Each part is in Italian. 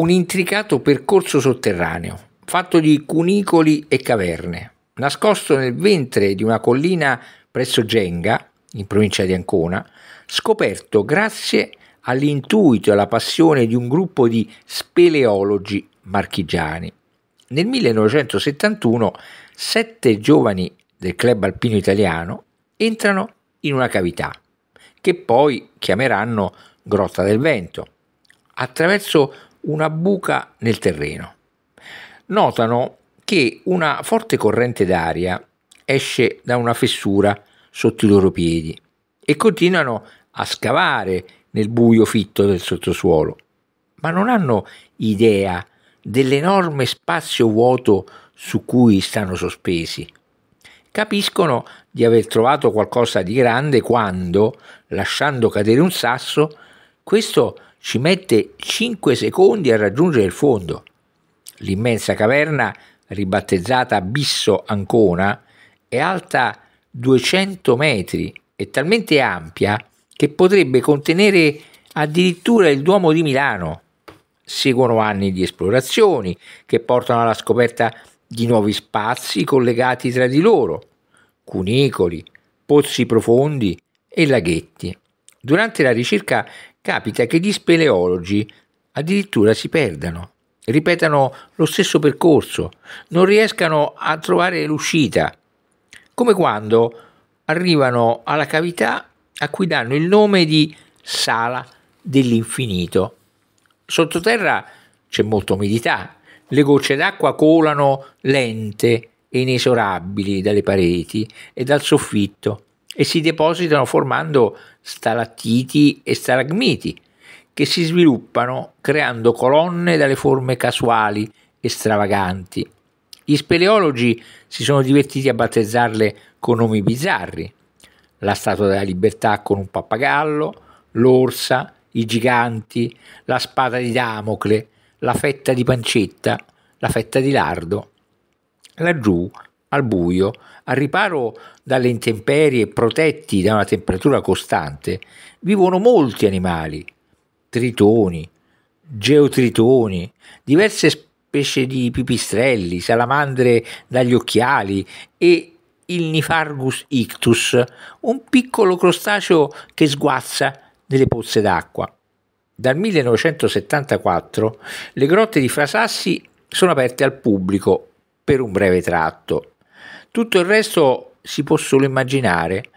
un intricato percorso sotterraneo, fatto di cunicoli e caverne, nascosto nel ventre di una collina presso Genga, in provincia di Ancona, scoperto grazie all'intuito e alla passione di un gruppo di speleologi marchigiani. Nel 1971 sette giovani del club alpino italiano entrano in una cavità, che poi chiameranno Grotta del Vento, attraverso una buca nel terreno. Notano che una forte corrente d'aria esce da una fessura sotto i loro piedi e continuano a scavare nel buio fitto del sottosuolo, ma non hanno idea dell'enorme spazio vuoto su cui stanno sospesi. Capiscono di aver trovato qualcosa di grande quando, lasciando cadere un sasso, questo ci mette 5 secondi a raggiungere il fondo. L'immensa caverna, ribattezzata Abisso Ancona, è alta 200 metri e talmente ampia che potrebbe contenere addirittura il Duomo di Milano. Seguono anni di esplorazioni che portano alla scoperta di nuovi spazi collegati tra di loro, cunicoli, pozzi profondi e laghetti. Durante la ricerca capita che gli speleologi addirittura si perdano, ripetano lo stesso percorso, non riescano a trovare l'uscita, come quando arrivano alla cavità a cui danno il nome di sala dell'infinito. Sottoterra c'è molta umidità, le gocce d'acqua colano lente e inesorabili dalle pareti e dal soffitto e si depositano formando stalattiti e stalagmiti che si sviluppano creando colonne dalle forme casuali e stravaganti. Gli speleologi si sono divertiti a battezzarle con nomi bizzarri. La Statua della Libertà con un pappagallo, l'orsa, i giganti, la spada di Damocle, la fetta di pancetta, la fetta di lardo. Laggiù al buio, al riparo dalle intemperie protetti da una temperatura costante, vivono molti animali, tritoni, geotritoni, diverse specie di pipistrelli, salamandre dagli occhiali e il Nifargus ictus, un piccolo crostaceo che sguazza nelle pozze d'acqua. Dal 1974 le grotte di Frasassi sono aperte al pubblico per un breve tratto tutto il resto si può solo immaginare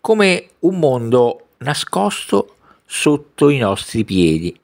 come un mondo nascosto sotto i nostri piedi.